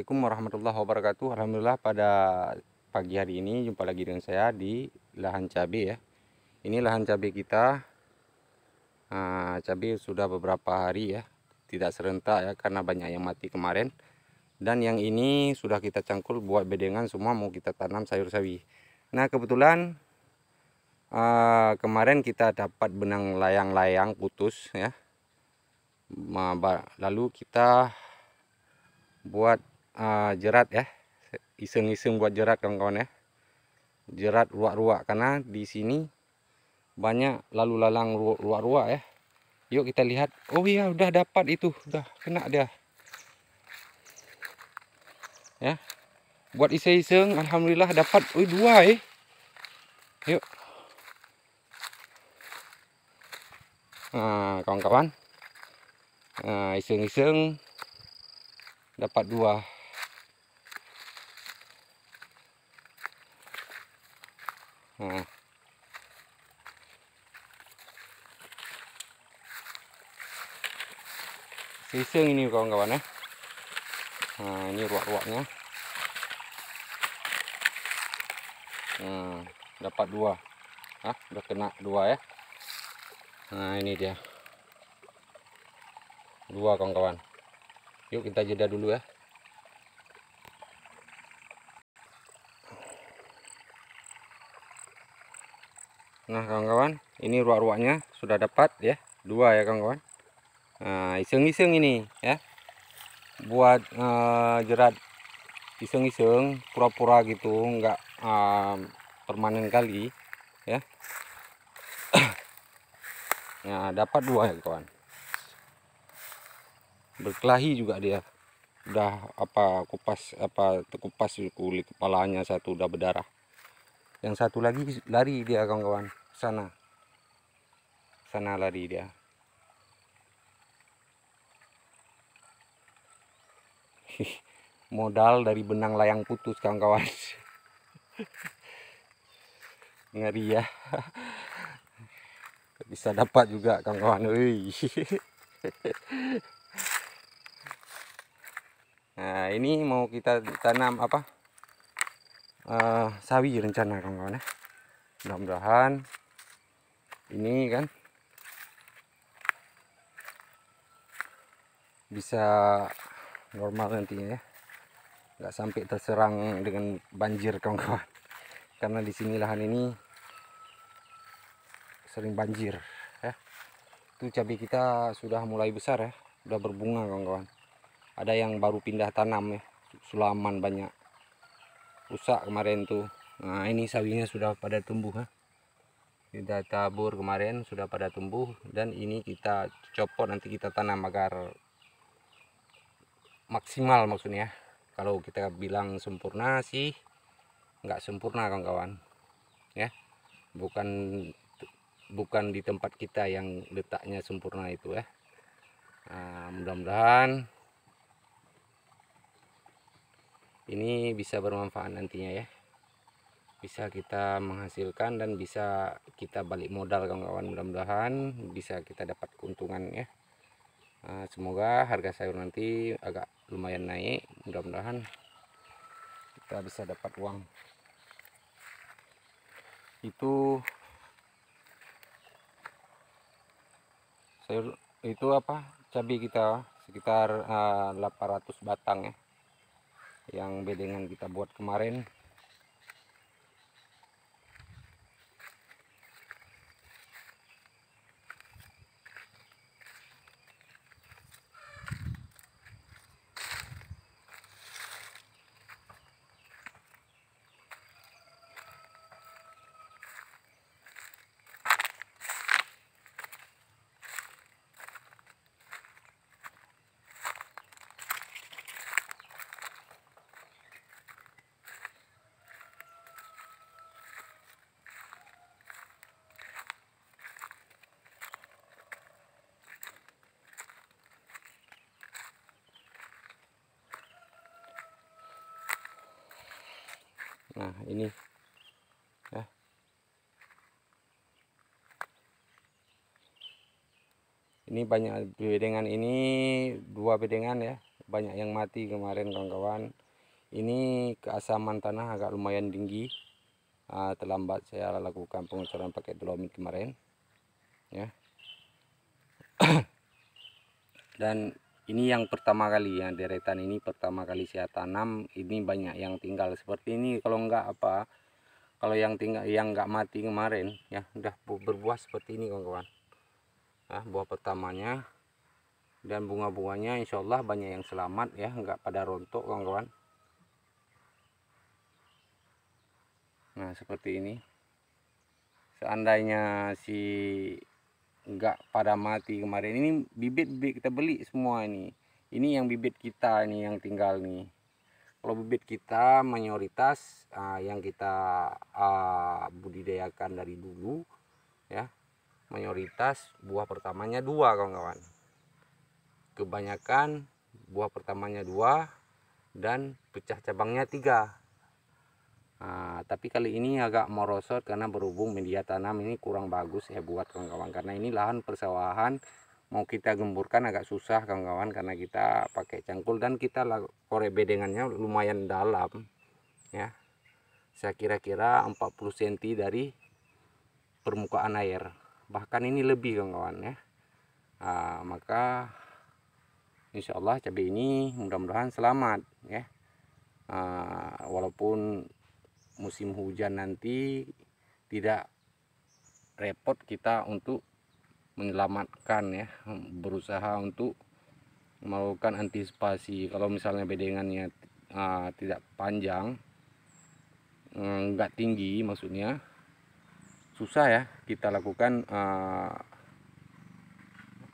Assalamualaikum warahmatullahi wabarakatuh Alhamdulillah pada pagi hari ini jumpa lagi dengan saya di lahan cabai ya ini lahan cabai kita nah, cabai sudah beberapa hari ya tidak serentak ya karena banyak yang mati kemarin dan yang ini sudah kita cangkul buat bedengan semua mau kita tanam sayur sawi nah kebetulan uh, kemarin kita dapat benang layang-layang putus ya lalu kita buat uh, jerat ya iseng-iseng buat jerat kawan-kawan ya jerat ruak-ruak karena di sini banyak lalu lalang ruak-ruak ya yuk kita lihat oh iya udah dapat itu udah kena dia ya buat iseng-iseng alhamdulillah dapat oh dua eh yuk nah kawan-kawan nah iseng-iseng dapat dua Hmm. ini kawan-kawan ya. Nah, ini ruak-ruaknya. Hmm, dapat dua. Ah, udah kena dua ya. Nah, ini dia. Dua kawan-kawan. Yuk kita jeda dulu ya. nah kawan-kawan ini ruak-ruaknya sudah dapat ya dua ya kawan-kawan nah iseng-iseng ini ya buat uh, jerat iseng-iseng pura-pura gitu nggak uh, permanen kali ya nah dapat dua ya kawan berkelahi juga dia udah apa kupas apa terkupas kulit kepalanya satu udah berdarah yang satu lagi lari dia kawan-kawan sana sana lari dia modal dari benang layang putus kawan-kawan ngeri ya bisa dapat juga kawan-kawan nah ini mau kita tanam apa uh, sawi rencana kawan-kawan ya mudah-mudahan ini kan bisa normal nantinya ya nggak sampai terserang dengan banjir kawan-kawan karena di sini lahan ini sering banjir ya itu cabai kita sudah mulai besar ya sudah berbunga kawan-kawan ada yang baru pindah tanam ya sulaman banyak rusak kemarin tuh nah ini sawinya sudah pada tumbuh ya sudah tabur kemarin sudah pada tumbuh dan ini kita copot nanti kita tanam agar maksimal maksudnya kalau kita bilang sempurna sih nggak sempurna kawan-kawan ya bukan bukan di tempat kita yang letaknya sempurna itu ya nah, mudah-mudahan ini bisa bermanfaat nantinya ya bisa kita menghasilkan dan bisa kita balik modal kawan-kawan mudah-mudahan bisa kita dapat keuntungan ya eh, semoga harga sayur nanti agak lumayan naik mudah-mudahan kita bisa dapat uang itu sayur itu apa cabai kita sekitar 800 eh, batang ya yang bedengan kita buat kemarin nah ini ya ini banyak bedengan ini dua bedengan ya banyak yang mati kemarin kawan-kawan ini keasaman tanah agak lumayan tinggi uh, terlambat saya lakukan pengocoran pakai dolomit kemarin ya dan ini yang pertama kali ya deretan ini pertama kali saya tanam ini banyak yang tinggal seperti ini kalau enggak apa kalau yang tinggal yang enggak mati kemarin ya udah berbuah seperti ini kawan-kawan nah, buah pertamanya dan bunga-bunganya Allah banyak yang selamat ya enggak pada rontok kawan-kawan nah seperti ini seandainya si nggak pada mati kemarin ini bibit-bibit kita beli semua ini ini yang bibit kita ini yang tinggal nih kalau bibit kita mayoritas uh, yang kita uh, budidayakan dari dulu ya mayoritas buah pertamanya dua kawan-kawan kebanyakan buah pertamanya dua dan pecah cabangnya tiga Nah, tapi kali ini agak merosot karena berhubung media tanam ini kurang bagus ya buat kawan-kawan karena ini lahan persawahan mau kita gemburkan agak susah kawan-kawan karena kita pakai cangkul dan kita kore bedengannya lumayan dalam ya saya kira-kira 40 cm dari permukaan air bahkan ini lebih kawan-kawan ya nah, maka insyaallah cabai ini mudah-mudahan selamat ya nah, walaupun musim hujan nanti tidak repot kita untuk menyelamatkan ya berusaha untuk melakukan antisipasi kalau misalnya bedengannya uh, tidak panjang eh, nggak tinggi maksudnya susah ya kita lakukan uh,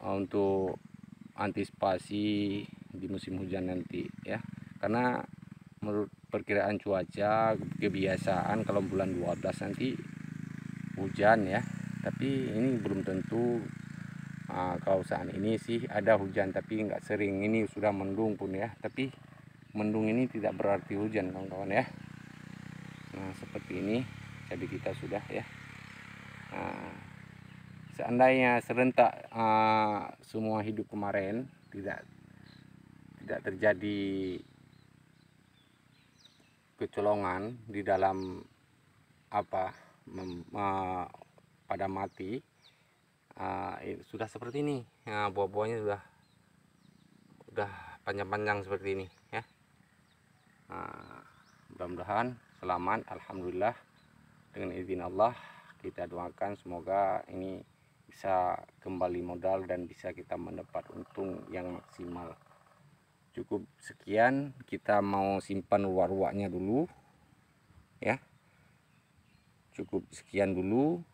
untuk antisipasi di musim hujan nanti ya karena menurut perkiraan cuaca kebiasaan kalau bulan 12 nanti hujan ya tapi ini belum tentu uh, ah, kalau saat ini sih ada hujan tapi nggak sering ini sudah mendung pun ya tapi mendung ini tidak berarti hujan kawan-kawan ya nah seperti ini jadi kita sudah ya nah, seandainya serentak uh, semua hidup kemarin tidak tidak terjadi kecolongan di dalam apa mem, uh, pada mati uh, sudah seperti ini nah, buah-buahnya sudah udah panjang-panjang seperti ini ya uh, mudah-mudahan selamat Alhamdulillah dengan izin Allah kita doakan semoga ini bisa kembali modal dan bisa kita mendapat untung yang maksimal cukup sekian kita mau simpan ruak-ruaknya dulu ya cukup sekian dulu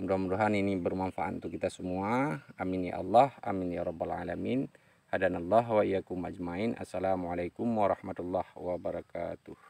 mudah-mudahan ini bermanfaat untuk kita semua amin ya Allah amin ya rabbal alamin hadanallah wa iyyakum ajmain assalamualaikum warahmatullahi wabarakatuh